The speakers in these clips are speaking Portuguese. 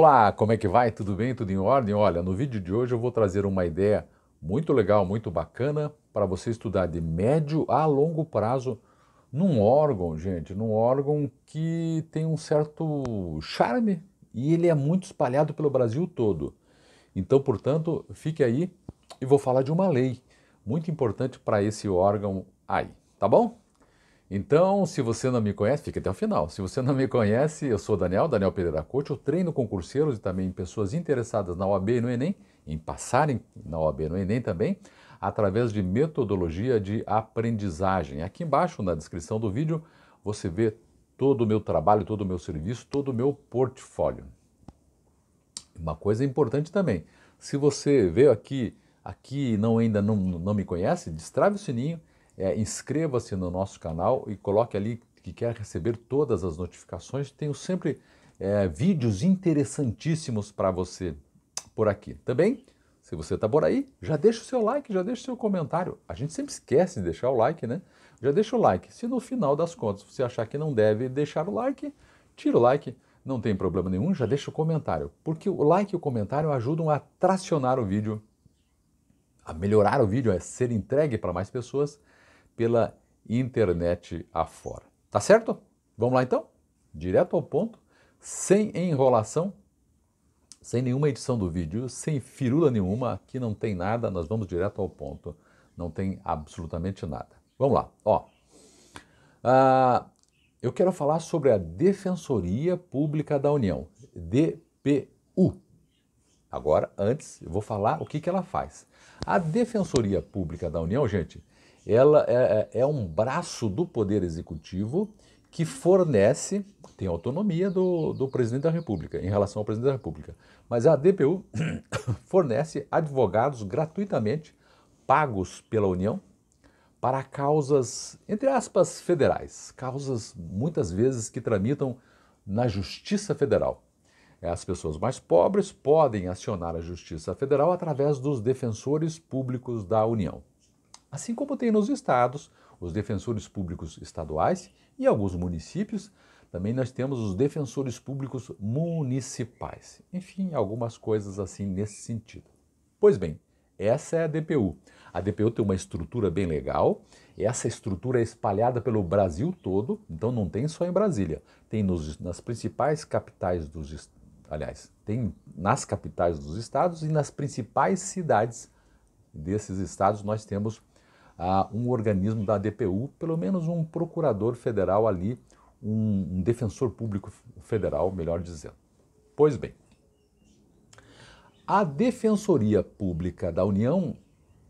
Olá, como é que vai? Tudo bem? Tudo em ordem? Olha, no vídeo de hoje eu vou trazer uma ideia muito legal, muito bacana para você estudar de médio a longo prazo num órgão, gente, num órgão que tem um certo charme e ele é muito espalhado pelo Brasil todo. Então, portanto, fique aí e vou falar de uma lei muito importante para esse órgão aí, tá bom? Então, se você não me conhece, fica até o final. Se você não me conhece, eu sou Daniel, Daniel Pereira Couto. Eu treino concurseiros e também pessoas interessadas na OAB e no Enem, em passarem na OAB e no Enem também, através de metodologia de aprendizagem. Aqui embaixo, na descrição do vídeo, você vê todo o meu trabalho, todo o meu serviço, todo o meu portfólio. Uma coisa importante também, se você veio aqui, aqui não ainda não, não me conhece, destrave o sininho, é, inscreva-se no nosso canal e coloque ali que quer receber todas as notificações. Tenho sempre é, vídeos interessantíssimos para você por aqui. Também, tá se você está por aí, já deixa o seu like, já deixa o seu comentário. A gente sempre esquece de deixar o like, né? Já deixa o like. Se no final das contas você achar que não deve deixar o like, tira o like, não tem problema nenhum, já deixa o comentário. Porque o like e o comentário ajudam a tracionar o vídeo, a melhorar o vídeo, a ser entregue para mais pessoas pela internet afora. Tá certo? Vamos lá então? Direto ao ponto, sem enrolação, sem nenhuma edição do vídeo, sem firula nenhuma, aqui não tem nada, nós vamos direto ao ponto, não tem absolutamente nada. Vamos lá, ó. Ah, eu quero falar sobre a Defensoria Pública da União, DPU. Agora, antes, eu vou falar o que, que ela faz. A Defensoria Pública da União, gente, ela é, é, é um braço do Poder Executivo que fornece, tem autonomia do, do presidente da República, em relação ao presidente da República, mas a DPU fornece advogados gratuitamente pagos pela União para causas, entre aspas, federais, causas muitas vezes que tramitam na Justiça Federal. As pessoas mais pobres podem acionar a Justiça Federal através dos defensores públicos da União. Assim como tem nos estados, os defensores públicos estaduais e alguns municípios, também nós temos os defensores públicos municipais. Enfim, algumas coisas assim nesse sentido. Pois bem, essa é a DPU. A DPU tem uma estrutura bem legal. Essa estrutura é espalhada pelo Brasil todo, então não tem só em Brasília. Tem nos, nas principais capitais dos, aliás, tem nas capitais dos estados e nas principais cidades desses estados nós temos ah, um organismo da DPU, pelo menos um procurador federal ali, um, um defensor público federal, melhor dizendo. Pois bem, a Defensoria Pública da União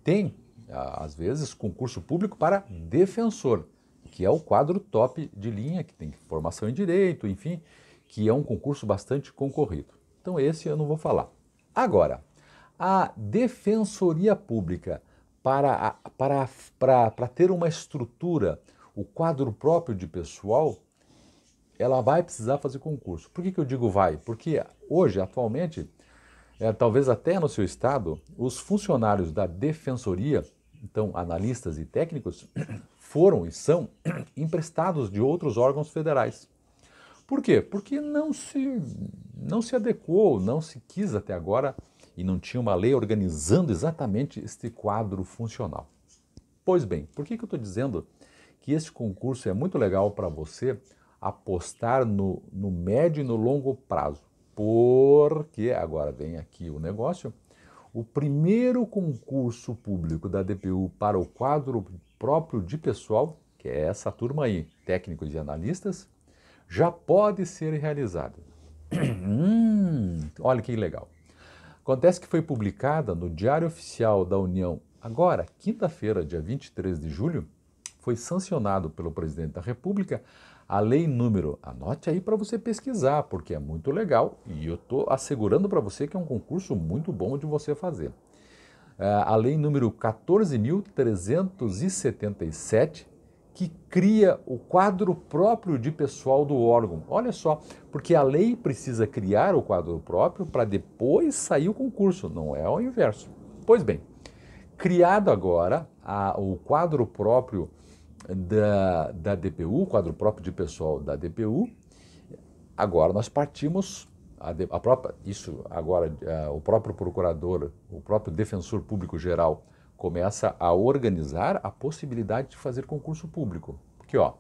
tem, às vezes, concurso público para defensor, que é o quadro top de linha, que tem formação em direito, enfim, que é um concurso bastante concorrido. Então, esse eu não vou falar. Agora, a Defensoria Pública, para, para, para, para ter uma estrutura, o quadro próprio de pessoal, ela vai precisar fazer concurso. Por que, que eu digo vai? Porque hoje, atualmente, é, talvez até no seu estado, os funcionários da defensoria, então analistas e técnicos, foram e são emprestados de outros órgãos federais. Por quê? Porque não se, não se adequou, não se quis até agora e não tinha uma lei organizando exatamente este quadro funcional. Pois bem, por que, que eu estou dizendo que este concurso é muito legal para você apostar no, no médio e no longo prazo? Porque, agora vem aqui o negócio, o primeiro concurso público da DPU para o quadro próprio de pessoal, que é essa turma aí, técnicos e analistas, já pode ser realizada. Hum, olha que legal. Acontece que foi publicada no Diário Oficial da União, agora, quinta-feira, dia 23 de julho, foi sancionado pelo presidente da República a lei número. Anote aí para você pesquisar, porque é muito legal e eu estou assegurando para você que é um concurso muito bom de você fazer. É, a lei número 14.377, que cria o quadro próprio de pessoal do órgão. Olha só, porque a lei precisa criar o quadro próprio para depois sair o concurso, não é o inverso. Pois bem, criado agora a, o quadro próprio da, da DPU, o quadro próprio de pessoal da DPU, agora nós partimos a, a própria, isso agora eh, o próprio procurador, o próprio defensor público geral começa a organizar a possibilidade de fazer concurso público. Porque, ó,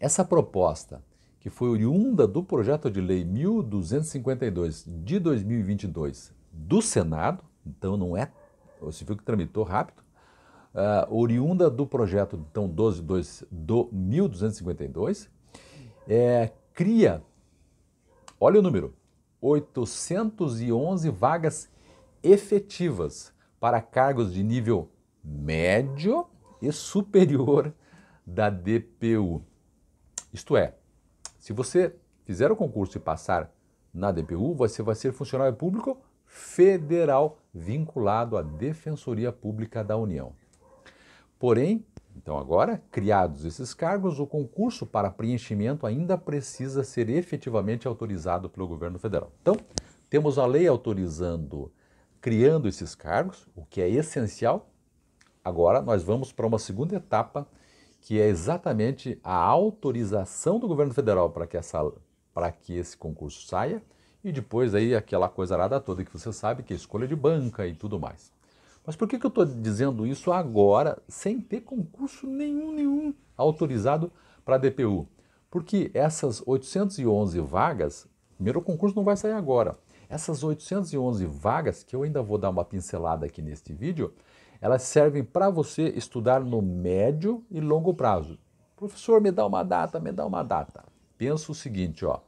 essa proposta que foi oriunda do projeto de lei 1252 de 2022 do Senado, então não é, você viu que tramitou rápido, uh, oriunda do projeto então 122 do 1252, é, cria, olha o número, 811 vagas efetivas para cargos de nível médio e superior da DPU. Isto é, se você fizer o concurso e passar na DPU, você vai ser funcionário público federal vinculado à Defensoria Pública da União. Porém, então agora, criados esses cargos, o concurso para preenchimento ainda precisa ser efetivamente autorizado pelo governo federal. Então, temos a lei autorizando criando esses cargos, o que é essencial. Agora nós vamos para uma segunda etapa, que é exatamente a autorização do governo federal para que, essa, para que esse concurso saia e depois aí aquela coisa arada toda que você sabe, que é escolha de banca e tudo mais. Mas por que, que eu estou dizendo isso agora, sem ter concurso nenhum, nenhum autorizado para a DPU? Porque essas 811 vagas, primeiro o concurso não vai sair agora. Essas 811 vagas, que eu ainda vou dar uma pincelada aqui neste vídeo, elas servem para você estudar no médio e longo prazo. Professor, me dá uma data, me dá uma data. Pensa o seguinte, ó.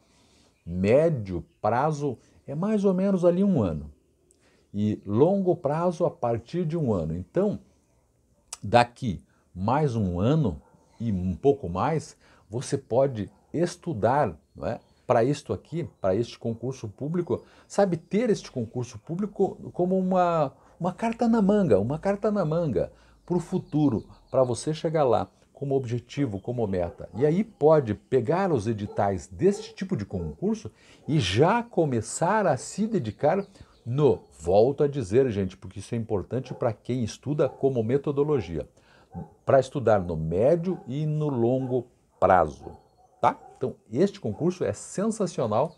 Médio prazo é mais ou menos ali um ano. E longo prazo a partir de um ano. Então, daqui mais um ano e um pouco mais, você pode estudar não é? para isto aqui, para este concurso público, sabe ter este concurso público como uma, uma carta na manga, uma carta na manga para o futuro, para você chegar lá como objetivo, como meta. E aí pode pegar os editais deste tipo de concurso e já começar a se dedicar no, volto a dizer, gente, porque isso é importante para quem estuda como metodologia, para estudar no médio e no longo prazo. Então, este concurso é sensacional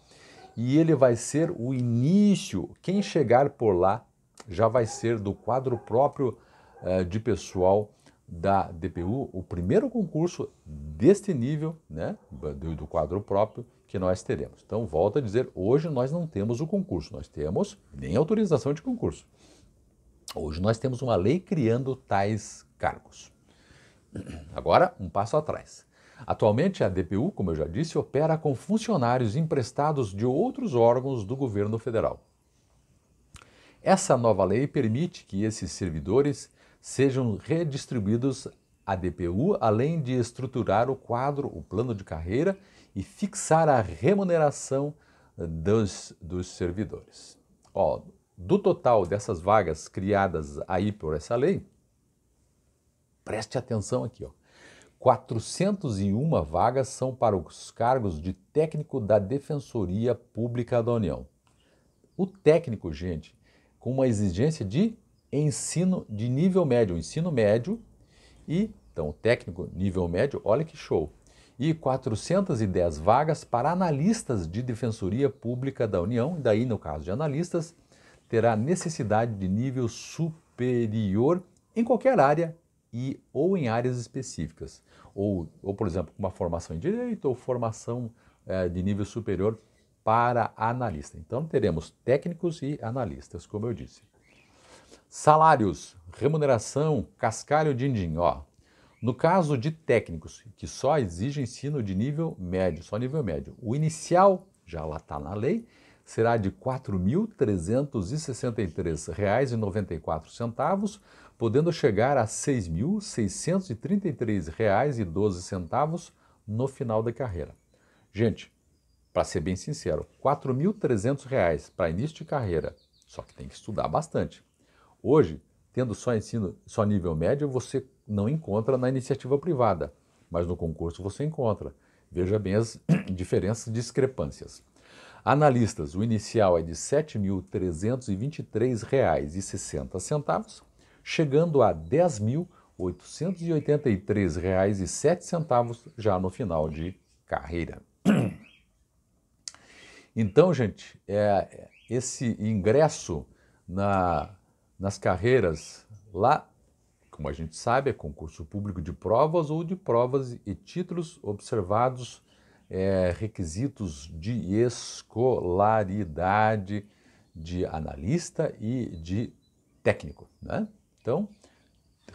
e ele vai ser o início. Quem chegar por lá já vai ser do quadro próprio uh, de pessoal da DPU, o primeiro concurso deste nível, né, do, do quadro próprio, que nós teremos. Então, volto a dizer, hoje nós não temos o concurso, nós temos nem autorização de concurso. Hoje nós temos uma lei criando tais cargos. Agora, um passo atrás. Atualmente, a DPU, como eu já disse, opera com funcionários emprestados de outros órgãos do governo federal. Essa nova lei permite que esses servidores sejam redistribuídos à DPU, além de estruturar o quadro, o plano de carreira e fixar a remuneração dos, dos servidores. Ó, do total dessas vagas criadas aí por essa lei, preste atenção aqui, ó. 401 vagas são para os cargos de técnico da Defensoria Pública da União. O técnico, gente, com uma exigência de ensino de nível médio, ensino médio e então técnico nível médio, olha que show. E 410 vagas para analistas de Defensoria Pública da União, daí no caso de analistas, terá necessidade de nível superior em qualquer área e ou em áreas específicas, ou, ou por exemplo, uma formação em direito ou formação é, de nível superior para analista. Então teremos técnicos e analistas, como eu disse. Salários, remuneração, cascalho din-din, No caso de técnicos, que só exige ensino de nível médio, só nível médio, o inicial, já lá está na lei, será de R$ 4.363,94 podendo chegar a R$ 6.633,12 no final da carreira. Gente, para ser bem sincero, R$ 4.300 para início de carreira, só que tem que estudar bastante. Hoje, tendo só ensino, só nível médio, você não encontra na iniciativa privada, mas no concurso você encontra. Veja bem as diferenças, discrepâncias. Analistas, o inicial é de R$ 7.323,60 chegando a R$ 10.883,07 já no final de carreira. Então, gente, é, é, esse ingresso na, nas carreiras lá, como a gente sabe, é concurso público de provas ou de provas e títulos observados é, requisitos de escolaridade de analista e de técnico. Né? Então,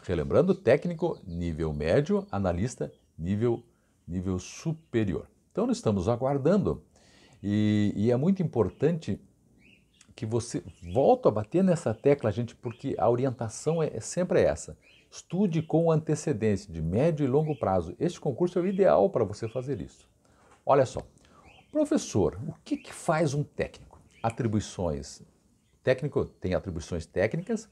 relembrando, técnico nível médio, analista nível, nível superior. Então, nós estamos aguardando e, e é muito importante que você volte a bater nessa tecla, gente, porque a orientação é, é sempre essa. Estude com antecedência de médio e longo prazo. Este concurso é o ideal para você fazer isso. Olha só, professor, o que, que faz um técnico? Atribuições. O técnico tem atribuições técnicas,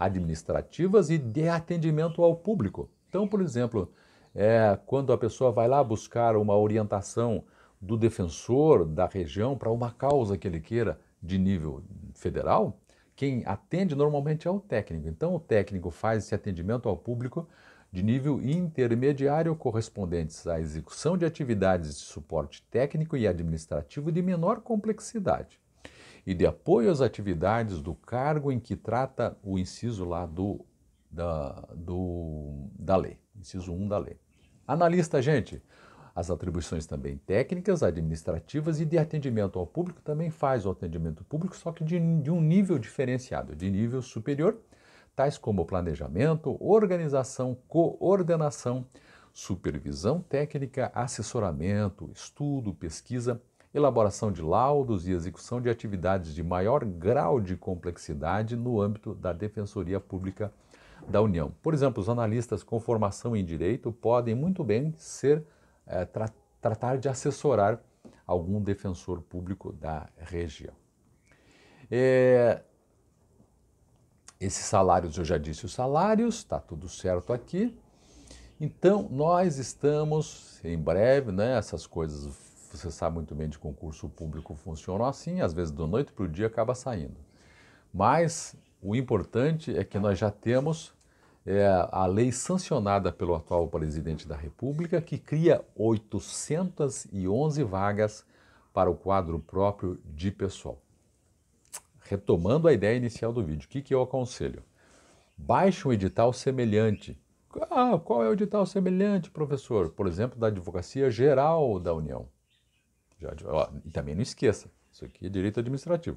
administrativas e de atendimento ao público. Então, por exemplo, é, quando a pessoa vai lá buscar uma orientação do defensor da região para uma causa que ele queira de nível federal, quem atende normalmente é o técnico. Então, o técnico faz esse atendimento ao público de nível intermediário correspondentes à execução de atividades de suporte técnico e administrativo de menor complexidade e de apoio às atividades do cargo em que trata o inciso lá do, da, do, da lei, inciso 1 da lei. Analista, gente, as atribuições também técnicas, administrativas e de atendimento ao público também faz o atendimento público, só que de, de um nível diferenciado, de nível superior, tais como planejamento, organização, coordenação, supervisão técnica, assessoramento, estudo, pesquisa, elaboração de laudos e execução de atividades de maior grau de complexidade no âmbito da Defensoria Pública da União. Por exemplo, os analistas com formação em direito podem muito bem ser é, tra tratar de assessorar algum defensor público da região. É, esses salários, eu já disse os salários, está tudo certo aqui. Então, nós estamos em breve, né, essas coisas você sabe muito bem de concurso público funcionam assim, às vezes da noite para o dia acaba saindo. Mas o importante é que nós já temos é, a lei sancionada pelo atual presidente da República, que cria 811 vagas para o quadro próprio de pessoal. Retomando a ideia inicial do vídeo, o que, que eu é aconselho? Baixe um edital semelhante. Ah, qual é o edital semelhante, professor? Por exemplo, da Advocacia Geral da União. Já, ó, e também não esqueça, isso aqui é direito administrativo.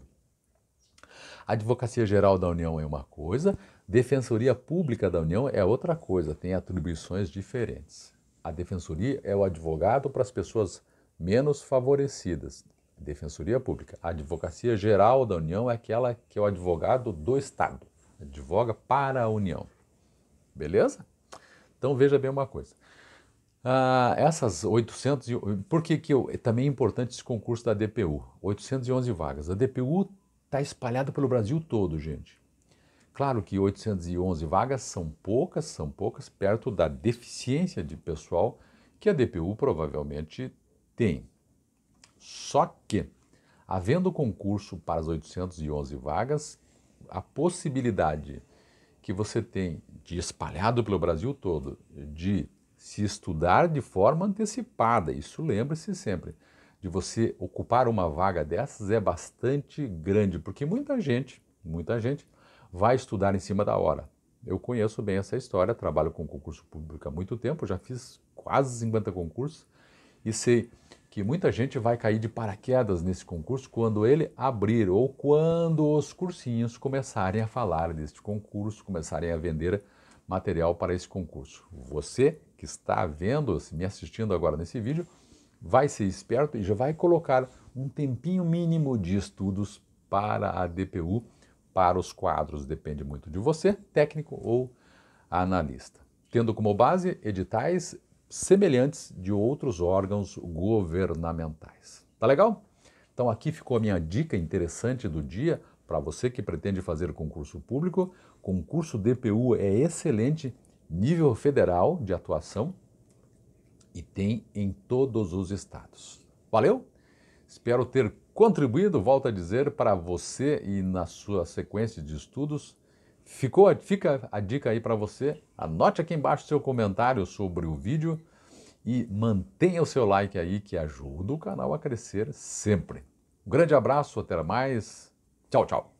A Advocacia Geral da União é uma coisa, Defensoria Pública da União é outra coisa, tem atribuições diferentes. A Defensoria é o advogado para as pessoas menos favorecidas. Defensoria Pública. A Advocacia Geral da União é aquela que é o advogado do Estado, advoga para a União. Beleza? Então veja bem uma coisa. Ah, essas 800, e, por que, que eu, é também é importante esse concurso da DPU? 811 vagas. A DPU está espalhada pelo Brasil todo, gente. Claro que 811 vagas são poucas, são poucas, perto da deficiência de pessoal que a DPU provavelmente tem. Só que, havendo concurso para as 811 vagas, a possibilidade que você tem de espalhado pelo Brasil todo de se estudar de forma antecipada. Isso lembre-se sempre. De você ocupar uma vaga dessas é bastante grande, porque muita gente, muita gente vai estudar em cima da hora. Eu conheço bem essa história, trabalho com concurso público há muito tempo, já fiz quase 50 concursos e sei que muita gente vai cair de paraquedas nesse concurso quando ele abrir ou quando os cursinhos começarem a falar deste concurso, começarem a vender material para esse concurso. Você que está vendo, assim, me assistindo agora nesse vídeo, vai ser esperto e já vai colocar um tempinho mínimo de estudos para a DPU, para os quadros, depende muito de você, técnico ou analista. Tendo como base editais semelhantes de outros órgãos governamentais. Tá legal? Então aqui ficou a minha dica interessante do dia para você que pretende fazer concurso público. Concurso DPU é excelente nível federal de atuação e tem em todos os estados. Valeu? Espero ter contribuído, volto a dizer, para você e na sua sequência de estudos. Ficou, fica a dica aí para você. Anote aqui embaixo seu comentário sobre o vídeo e mantenha o seu like aí que ajuda o canal a crescer sempre. Um grande abraço, até mais. Tchau, tchau.